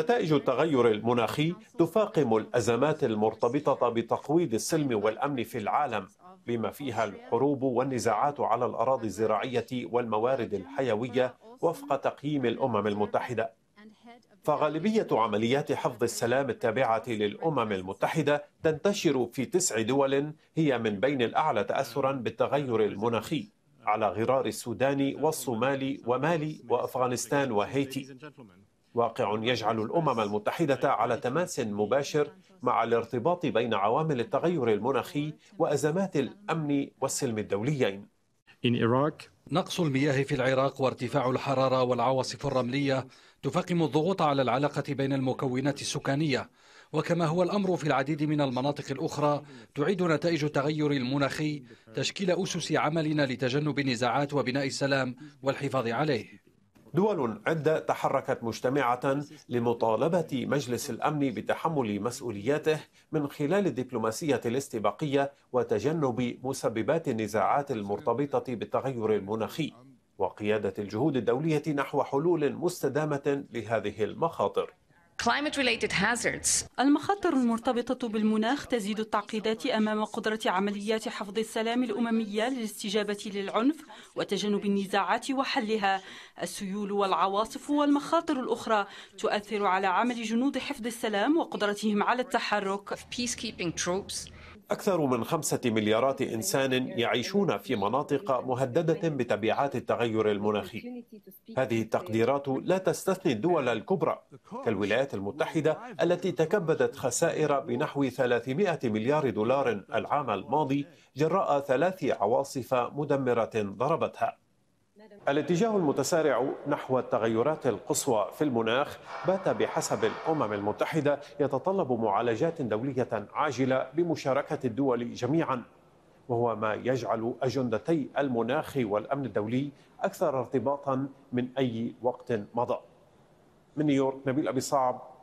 نتائج التغير المناخي تفاقم الازمات المرتبطه بتقويض السلم والامن في العالم بما فيها الحروب والنزاعات على الاراضي الزراعيه والموارد الحيويه وفق تقييم الامم المتحده فغالبيه عمليات حفظ السلام التابعه للامم المتحده تنتشر في تسع دول هي من بين الاعلى تاثرا بالتغير المناخي على غرار السودان والصومال ومالي وافغانستان وهيتي واقع يجعل الامم المتحده على تماس مباشر مع الارتباط بين عوامل التغير المناخي وازمات الامن والسلم الدوليين نقص المياه في العراق وارتفاع الحراره والعواصف الرمليه تفاقم الضغوط على العلاقه بين المكونات السكانيه وكما هو الأمر في العديد من المناطق الأخرى تعيد نتائج التغير المناخي تشكيل أسس عملنا لتجنب النزاعات وبناء السلام والحفاظ عليه دول عدة تحركت مجتمعة لمطالبة مجلس الأمن بتحمل مسؤولياته من خلال الدبلوماسية الاستباقية وتجنب مسببات النزاعات المرتبطة بالتغير المناخي وقيادة الجهود الدولية نحو حلول مستدامة لهذه المخاطر المخاطر المرتبطة بالمناخ تزيد التعقيدات أمام قدرة عمليات حفظ السلام الأممية للاستجابة للعنف وتجنب النزاعات وحلها السيول والعواصف والمخاطر الأخرى تؤثر على عمل جنود حفظ السلام وقدرتهم على التحرك أكثر من خمسة مليارات إنسان يعيشون في مناطق مهددة بتبعات التغير المناخي هذه التقديرات لا تستثني الدول الكبرى كالولايات المتحدة التي تكبدت خسائر بنحو 300 مليار دولار العام الماضي جراء ثلاث عواصف مدمرة ضربتها الاتجاه المتسارع نحو التغيرات القصوى في المناخ بات بحسب الامم المتحده يتطلب معالجات دوليه عاجله بمشاركه الدول جميعا وهو ما يجعل اجندتي المناخ والامن الدولي اكثر ارتباطا من اي وقت مضى من نيويورك نبيل ابي صعب